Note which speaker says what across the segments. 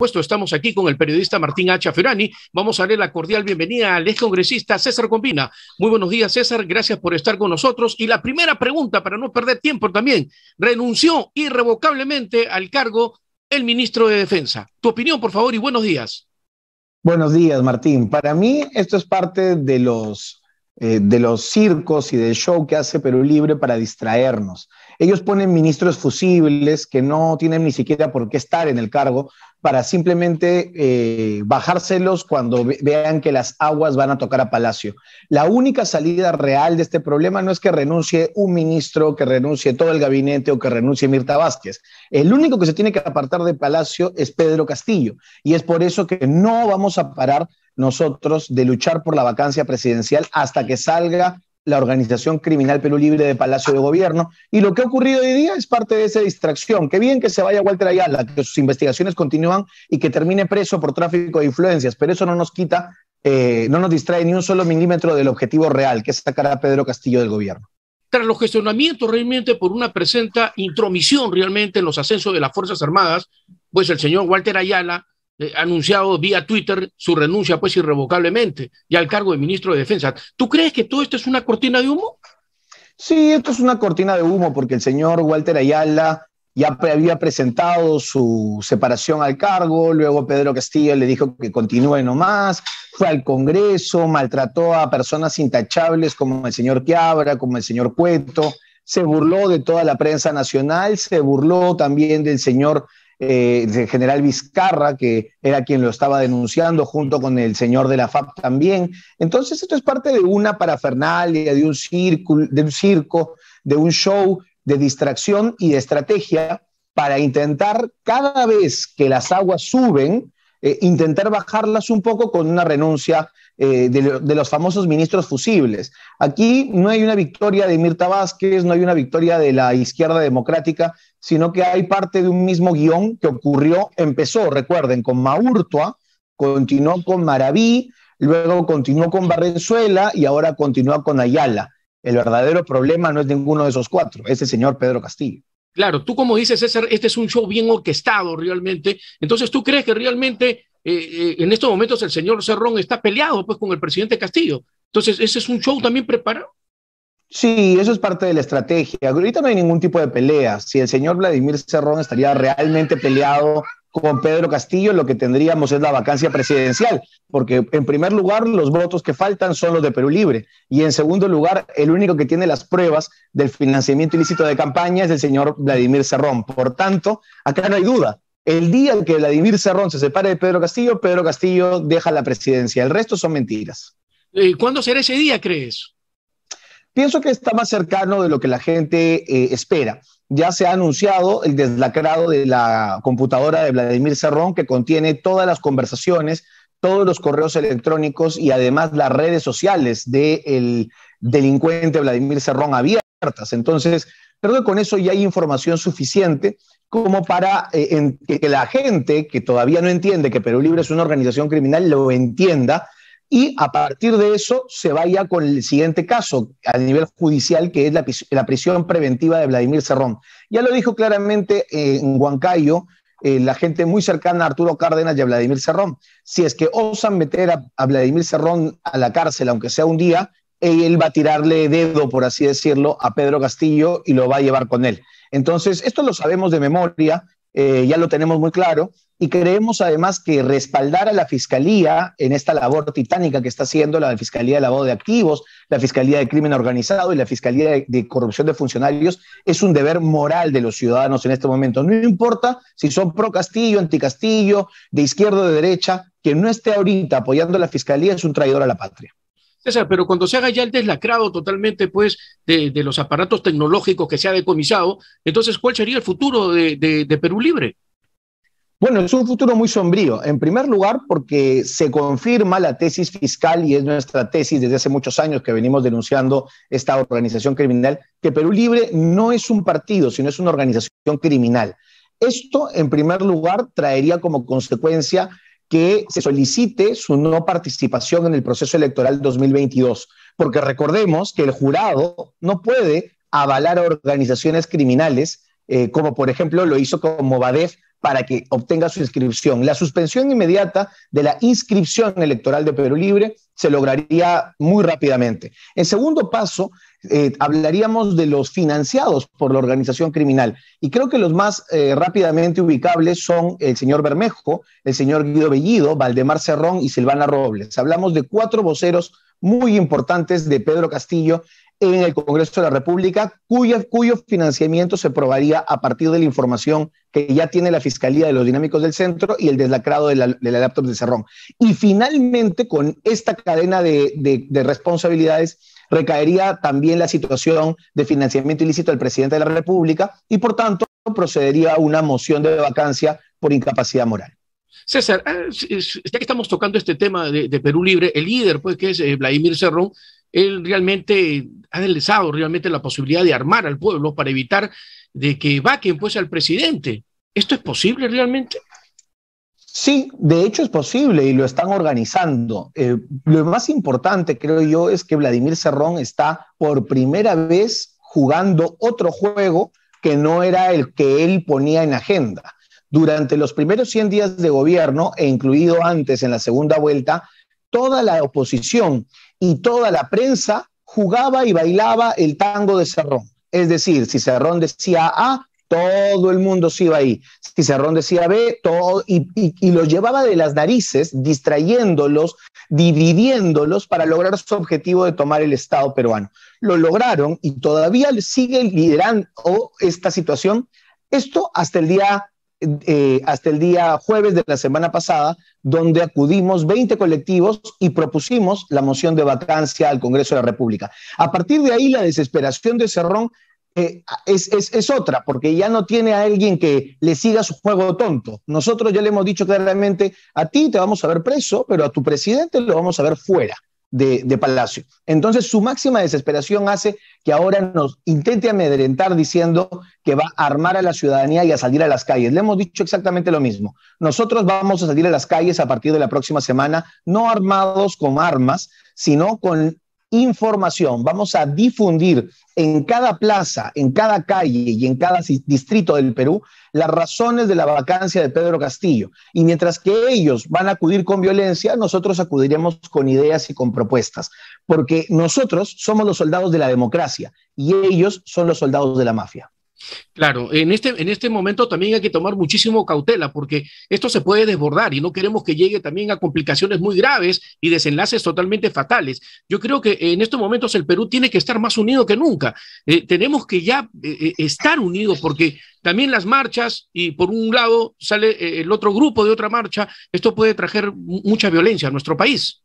Speaker 1: puesto estamos aquí con el periodista Martín Hacha Ferani. Vamos a darle la cordial bienvenida al congresista César Combina. Muy buenos días, César. Gracias por estar con nosotros. Y la primera pregunta, para no perder tiempo también, renunció irrevocablemente al cargo el ministro de Defensa. Tu opinión, por favor, y buenos días.
Speaker 2: Buenos días, Martín. Para mí, esto es parte de los, eh, de los circos y del show que hace Perú Libre para distraernos. Ellos ponen ministros fusibles que no tienen ni siquiera por qué estar en el cargo, para simplemente eh, bajárselos cuando vean que las aguas van a tocar a Palacio. La única salida real de este problema no es que renuncie un ministro, que renuncie todo el gabinete o que renuncie Mirta Vázquez. El único que se tiene que apartar de Palacio es Pedro Castillo. Y es por eso que no vamos a parar nosotros de luchar por la vacancia presidencial hasta que salga la organización criminal Perú Libre de Palacio de Gobierno. Y lo que ha ocurrido hoy día es parte de esa distracción. Qué bien que se vaya Walter Ayala, que sus investigaciones continúan y que termine preso por tráfico de influencias, pero eso no nos quita, eh, no nos distrae ni un solo milímetro del objetivo real, que es sacar a Pedro Castillo del gobierno.
Speaker 1: Tras los gestionamientos realmente por una presenta intromisión realmente en los ascensos de las Fuerzas Armadas, pues el señor Walter Ayala eh, anunciado vía Twitter su renuncia pues irrevocablemente y al cargo de ministro de Defensa. ¿Tú crees que todo esto es una cortina de humo?
Speaker 2: Sí, esto es una cortina de humo porque el señor Walter Ayala ya había presentado su separación al cargo, luego Pedro Castillo le dijo que continúe nomás, fue al Congreso, maltrató a personas intachables como el señor Quiabra, como el señor Cueto, se burló de toda la prensa nacional, se burló también del señor eh, general Vizcarra, que era quien lo estaba denunciando, junto con el señor de la FAP también. Entonces, esto es parte de una parafernalia, de un, círculo, de un circo, de un show de distracción y de estrategia para intentar cada vez que las aguas suben, eh, intentar bajarlas un poco con una renuncia eh, de, de, los famosos ministros fusibles. Aquí no hay una victoria de Mirta Vázquez, no hay una victoria de la izquierda democrática, sino que hay parte de un mismo guión que ocurrió, empezó, recuerden, con Maurtua, continuó con Maraví, luego continuó con Barrenzuela y ahora continúa con Ayala. El verdadero problema no es ninguno de esos cuatro, es el señor Pedro Castillo.
Speaker 1: Claro, tú como dices, César, este es un show bien orquestado realmente. Entonces, ¿tú crees que realmente eh, eh, en estos momentos el señor Cerrón está peleado pues, con el presidente Castillo? Entonces, ¿ese es un show también preparado?
Speaker 2: Sí, eso es parte de la estrategia. Ahorita no hay ningún tipo de pelea. Si el señor Vladimir Cerrón estaría realmente peleado con Pedro Castillo, lo que tendríamos es la vacancia presidencial, porque en primer lugar los votos que faltan son los de Perú Libre y en segundo lugar el único que tiene las pruebas del financiamiento ilícito de campaña es el señor Vladimir Cerrón. Por tanto, acá no hay duda. El día en que Vladimir Cerrón se separe de Pedro Castillo, Pedro Castillo deja la presidencia. El resto son mentiras.
Speaker 1: ¿Y eh, cuándo será ese día, crees?
Speaker 2: Pienso que está más cercano de lo que la gente eh, espera. Ya se ha anunciado el deslacrado de la computadora de Vladimir Cerrón, que contiene todas las conversaciones, todos los correos electrónicos y además las redes sociales del delincuente Vladimir Cerrón abiertas. Entonces, creo que con eso ya hay información suficiente como para eh, que la gente que todavía no entiende que Perú Libre es una organización criminal lo entienda y a partir de eso se vaya con el siguiente caso a nivel judicial, que es la, prisión preventiva de Vladimir Cerrón. Ya lo dijo claramente eh, en Huancayo eh, la gente muy cercana a Arturo Cárdenas y a Vladimir Cerrón. Si es que osan meter a, a Vladimir Cerrón a la cárcel, aunque sea un día, él va a tirarle dedo, por así decirlo, a Pedro Castillo y lo va a llevar con él. Entonces, esto lo sabemos de memoria, eh, ya lo tenemos muy claro, y creemos además que respaldar a la Fiscalía en esta labor titánica que está haciendo la Fiscalía de Lavado de Activos, la Fiscalía de Crimen Organizado y la Fiscalía de, Corrupción de Funcionarios es un deber moral de los ciudadanos en este momento. No importa si son pro Castillo, anti Castillo, de izquierda o de derecha, quien no esté ahorita apoyando a la Fiscalía es un traidor a la patria
Speaker 1: pero cuando se haga ya el deslacrado totalmente, pues, de, los aparatos tecnológicos que se ha decomisado, entonces, ¿cuál sería el futuro de Perú Libre?
Speaker 2: Bueno, es un futuro muy sombrío. En primer lugar, porque se confirma la tesis fiscal y es nuestra tesis desde hace muchos años que venimos denunciando esta organización criminal, que Perú Libre no es un partido, sino es una organización criminal. Esto, en primer lugar, traería como consecuencia que se solicite su no participación en el proceso electoral 2022, porque recordemos que el jurado no puede avalar organizaciones criminales, eh, como por ejemplo lo hizo con Movadef para que obtenga su inscripción. La suspensión inmediata de la inscripción electoral de Perú Libre se lograría muy rápidamente. En segundo paso, eh, hablaríamos de los financiados por la organización criminal. Y creo que los más eh, rápidamente ubicables son el señor Bermejo, el señor Guido Bellido, Valdemar Cerrón y Silvana Robles. Hablamos de cuatro voceros muy importantes de Pedro Castillo en el Congreso de la República, cuyo, financiamiento se probaría a partir de la información que ya tiene la Fiscalía de los Dinámicos del Centro y el deslacrado del la, de laptop de Cerrón. Y finalmente, con esta cadena de, responsabilidades, recaería también la situación de financiamiento ilícito del presidente de la República y, por tanto, procedería a una moción de vacancia por incapacidad moral.
Speaker 1: César, ah, ya que estamos tocando este tema de, de Perú Libre, el líder, pues, que es eh, Vladimir Cerrón, él realmente ha deslizado realmente la posibilidad de armar al pueblo para evitar de que vaquen pues al presidente. ¿Esto es posible realmente?
Speaker 2: Sí, de hecho es posible y lo están organizando. Eh, lo más importante, creo yo, es que Vladimir Cerrón está por primera vez jugando otro juego que no era el que él ponía en agenda. Durante los primeros 100 días de gobierno, e incluido antes en la segunda vuelta, toda la oposición y toda la prensa jugaba y bailaba el tango de Cerrón. Es decir, si Cerrón decía A, todo el mundo se iba ahí. Si Cerrón decía B, todo, y, lo los llevaba de las narices, distrayéndolos, dividiéndolos para lograr su objetivo de tomar el Estado peruano. Lo lograron y todavía sigue liderando esta situación. Esto hasta el día eh, hasta el día jueves de la semana pasada, donde acudimos 20 colectivos y propusimos la moción de vacancia al Congreso de la República. A partir de ahí, la desesperación de Cerrón eh, es, es, otra, porque ya no tiene a alguien que le siga su juego tonto. Nosotros ya le hemos dicho claramente, a ti te vamos a ver preso, pero a tu presidente lo vamos a ver fuera de, Palacio. Entonces, su máxima desesperación hace que ahora nos intente amedrentar diciendo que va a armar a la ciudadanía y a salir a las calles. Le hemos dicho exactamente lo mismo. Nosotros vamos a salir a las calles a partir de la próxima semana, no armados con armas, sino con información, vamos a difundir en cada plaza, en cada calle y en cada distrito del Perú las razones de la vacancia de Pedro Castillo. Y mientras que ellos van a acudir con violencia, nosotros acudiremos con ideas y con propuestas, porque nosotros somos los soldados de la democracia y ellos son los soldados de la mafia.
Speaker 1: Claro, en este, en este momento también hay que tomar muchísimo cautela porque esto se puede desbordar y no queremos que llegue también a complicaciones muy graves y desenlaces totalmente fatales. Yo creo que en estos momentos el Perú tiene que estar más unido que nunca. Eh, tenemos que ya eh, eh, estar unidos porque también las marchas y por un lado sale el otro grupo de otra marcha, esto puede traer mucha violencia a nuestro país.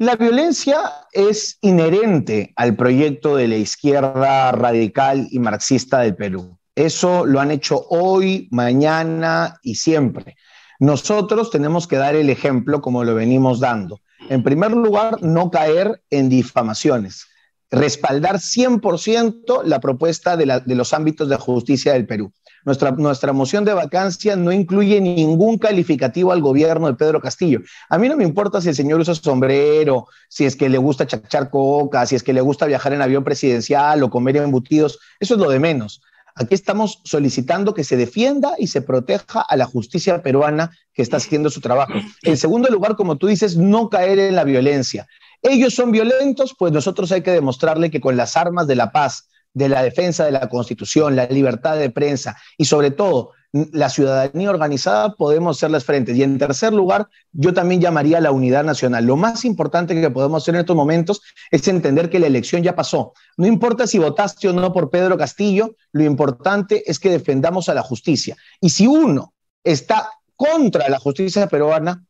Speaker 2: La violencia es inherente al proyecto de la izquierda radical y marxista del Perú. Eso lo han hecho hoy, mañana y siempre. Nosotros tenemos que dar el ejemplo como lo venimos dando. En primer lugar, no caer en difamaciones, respaldar 100% la propuesta de, de los ámbitos de justicia del Perú. Nuestra, moción de vacancia no incluye ningún calificativo al gobierno de Pedro Castillo. A mí no me importa si el señor usa sombrero, si es que le gusta chachar coca, si es que le gusta viajar en avión presidencial o comer embutidos. Eso es lo de menos. Aquí estamos solicitando que se defienda y se proteja a la justicia peruana que está haciendo su trabajo. En segundo lugar, como tú dices, no caer en la violencia. Ellos son violentos, pues nosotros hay que demostrarle que con las armas de la paz, de la defensa de la Constitución, la libertad de prensa y sobre todo la ciudadanía organizada podemos ser las frentes. Y en tercer lugar, yo también llamaría a la unidad nacional. Lo más importante que podemos hacer en estos momentos es entender que la elección ya pasó. No importa si votaste o no por Pedro Castillo, lo importante es que defendamos a la justicia. Y si uno está contra la justicia peruana,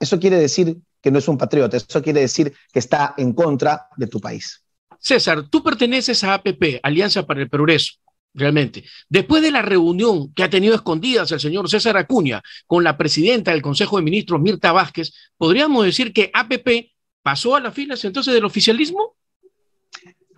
Speaker 2: eso quiere decir que no es un patriota, eso quiere decir que está en contra de tu país.
Speaker 1: César, tú perteneces a APP, Alianza para el Progreso, realmente. Después de la reunión que ha tenido escondidas el señor César Acuña con la presidenta del Consejo de Ministros, Mirta Vázquez, ¿podríamos decir que APP pasó a las filas entonces del oficialismo?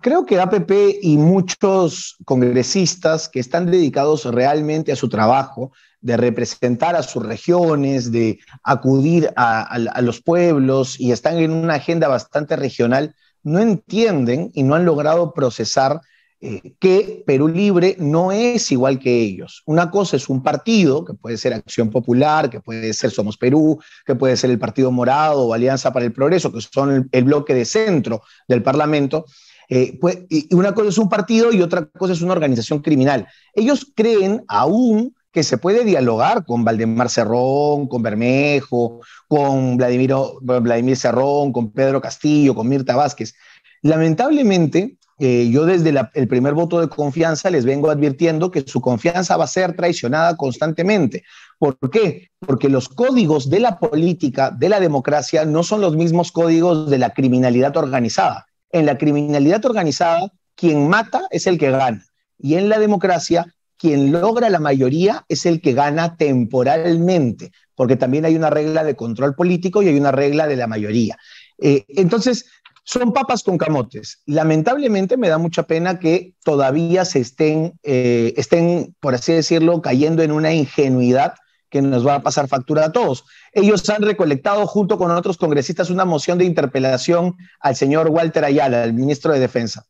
Speaker 2: Creo que APP y muchos congresistas que están dedicados realmente a su trabajo de representar a sus regiones, de acudir a, a los pueblos y están en una agenda bastante regional, no entienden y no han logrado procesar eh, que Perú Libre no es igual que ellos. Una cosa es un partido, que puede ser Acción Popular, que puede ser Somos Perú, que puede ser el Partido Morado o Alianza para el Progreso, que son el, bloque de centro del Parlamento. Eh, pues, y una cosa es un partido y otra cosa es una organización criminal. Ellos creen aún que se puede dialogar con Valdemar Cerrón, con Bermejo, con Vladimir, Vladimir Cerrón, con Pedro Castillo, con Mirta Vázquez. Lamentablemente, eh, yo desde el primer voto de confianza les vengo advirtiendo que su confianza va a ser traicionada constantemente. ¿Por qué? Porque los códigos de la política, de la democracia, no son los mismos códigos de la criminalidad organizada. En la criminalidad organizada, quien mata es el que gana. Y en la democracia, quien logra la mayoría es el que gana temporalmente, porque también hay una regla de control político y hay una regla de la mayoría. Eh, entonces, son papas con camotes. Lamentablemente me da mucha pena que todavía se estén, eh, estén, por así decirlo, cayendo en una ingenuidad que nos va a pasar factura a todos. Ellos han recolectado junto con otros congresistas una moción de interpelación al señor Walter Ayala, el ministro de Defensa.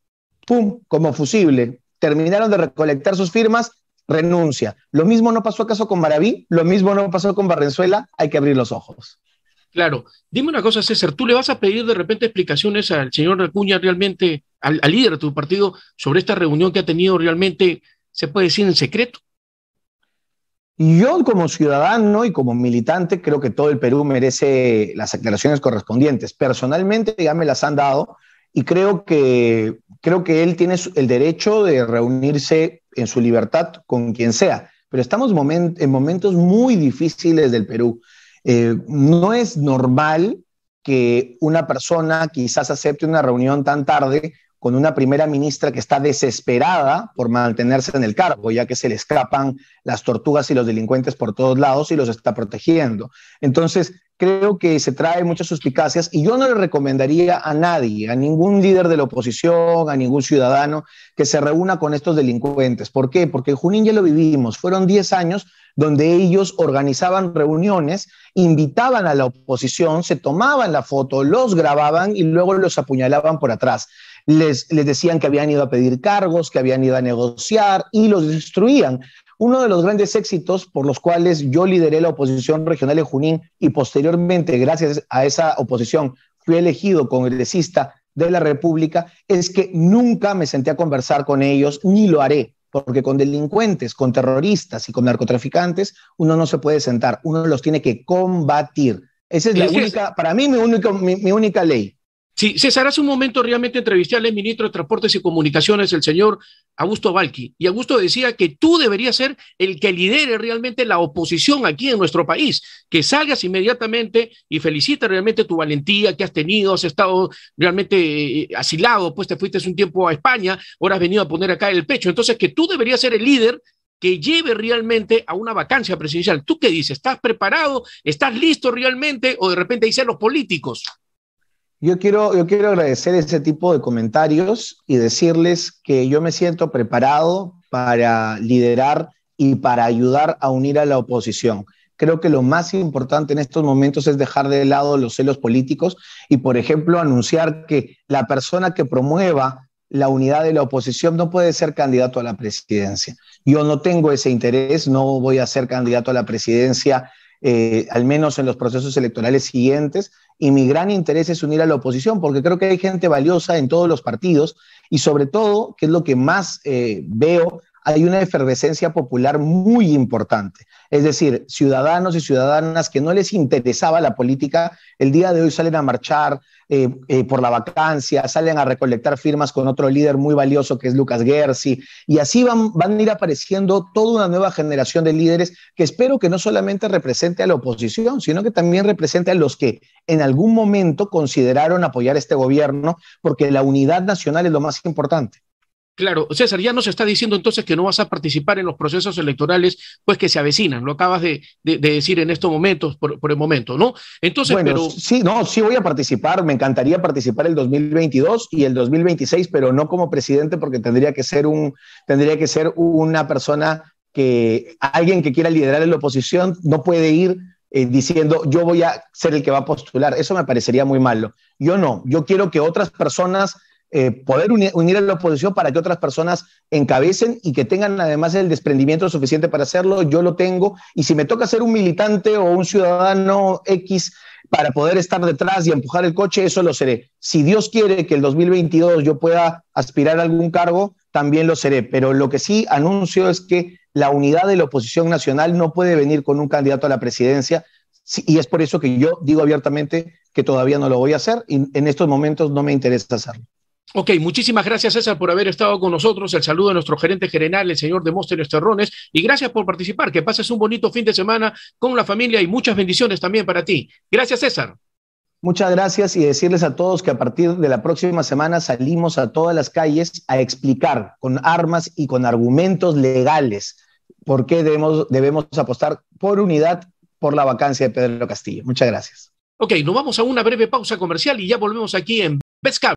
Speaker 2: ¡Pum! Como fusible, terminaron de recolectar sus firmas, renuncia. Lo mismo no pasó acaso con Maraví, lo mismo no pasó con Barrenzuela, hay que abrir los ojos.
Speaker 1: Claro, dime una cosa, César, ¿tú le vas a pedir de repente explicaciones al señor Acuña realmente, al, al líder de tu partido, sobre esta reunión que ha tenido realmente, se puede decir, en secreto?
Speaker 2: Yo como ciudadano y como militante creo que todo el Perú merece las aclaraciones correspondientes. Personalmente ya me las han dado, y creo que, creo que él tiene el derecho de reunirse en su libertad con quien sea, pero estamos en momentos muy difíciles del Perú. Eh, no es normal que una persona quizás acepte una reunión tan tarde con una primera ministra que está desesperada por mantenerse en el cargo, ya que se le escapan las tortugas y los delincuentes por todos lados y los está protegiendo. Entonces, creo que se trae muchas suspicacias y yo no le recomendaría a nadie, a ningún líder de la oposición, a ningún ciudadano que se reúna con estos delincuentes. ¿Por qué? Porque en Junín ya lo vivimos, fueron 10 años donde ellos organizaban reuniones, invitaban a la oposición, se tomaban la foto, los grababan y luego los apuñalaban por atrás. Les, les decían que habían ido a pedir cargos, que habían ido a negociar y los destruían. Uno de los grandes éxitos por los cuales yo lideré la oposición regional en Junín y posteriormente, gracias a esa oposición, fui elegido congresista de la República es que nunca me senté a conversar con ellos, ni lo haré, porque con delincuentes, con terroristas y con narcotraficantes uno no se puede sentar, uno los tiene que combatir. Esa es la única, para mí, mi, mi única ley.
Speaker 1: Sí, César, hace un momento realmente entrevisté al ministro de Transportes y Comunicaciones, el señor Augusto Valky, y Augusto decía que tú deberías ser el que lidere realmente la oposición aquí en nuestro país, que salgas inmediatamente y felicita realmente tu valentía que has tenido, has estado realmente eh, asilado, pues te fuiste un tiempo a España, ahora has venido a poner acá el pecho, entonces que tú deberías ser el líder que lleve realmente a una vacancia presidencial. ¿Tú qué dices? ¿Estás preparado? ¿Estás listo realmente? ¿O de repente dicen los políticos?
Speaker 2: Yo quiero, yo quiero agradecer ese tipo de comentarios y decirles que yo me siento preparado para liderar y para ayudar a unir a la oposición. Creo que lo más importante en estos momentos es dejar de lado los celos políticos y, por ejemplo, anunciar que la persona que promueva la unidad de la oposición no puede ser candidato a la presidencia. Yo no tengo ese interés, no voy a ser candidato a la presidencia eh, al menos en los procesos electorales siguientes. Y mi gran interés es unir a la oposición, porque creo que hay gente valiosa en todos los partidos y sobre todo, que es lo que más eh, veo hay una efervescencia popular muy importante. Es decir, ciudadanos y ciudadanas que no les interesaba la política, el día de hoy salen a marchar eh, eh, por la vacancia, salen a recolectar firmas con otro líder muy valioso que es Lucas Gersi, y así van, van a ir apareciendo toda una nueva generación de líderes que espero que no solamente represente a la oposición, sino que también represente a los que en algún momento consideraron apoyar este gobierno, porque la unidad nacional es lo más importante.
Speaker 1: Claro, César, ya nos está diciendo entonces que no vas a participar en los procesos electorales, pues que se avecinan, lo acabas de, decir en estos momentos, por, el momento, ¿no? Entonces, bueno,
Speaker 2: Sí, no, sí voy a participar, me encantaría participar el 2022 y el 2026, pero no como presidente porque tendría que ser, un, tendría que ser una persona que, alguien que quiera liderar en la oposición, no puede ir eh, diciendo yo voy a ser el que va a postular. Eso me parecería muy malo. Yo no, yo quiero que otras personas eh, poder unir, unir, a la oposición para que otras personas encabecen y que tengan además el desprendimiento suficiente para hacerlo. Yo lo tengo. Y si me toca ser un militante o un ciudadano X para poder estar detrás y empujar el coche, eso lo seré. Si Dios quiere que el 2022 yo pueda aspirar a algún cargo, también lo seré. Pero lo que sí anuncio es que la unidad de la oposición nacional no puede venir con un candidato a la presidencia. Y es por eso que yo digo abiertamente que todavía no lo voy a hacer y en estos momentos no me interesa hacerlo.
Speaker 1: Ok, muchísimas gracias César por haber estado con nosotros. El saludo a nuestro gerente general, el señor Demóstenes Terrones, y gracias por participar. Que pases un bonito fin de semana con la familia y muchas bendiciones también para ti. Gracias César.
Speaker 2: Muchas gracias y decirles a todos que a partir de la próxima semana salimos a todas las calles a explicar con armas y con argumentos legales por qué debemos, apostar por unidad por la vacancia de Pedro Castillo. Muchas gracias.
Speaker 1: Ok, nos vamos a una breve pausa comercial y ya volvemos aquí en Pescar.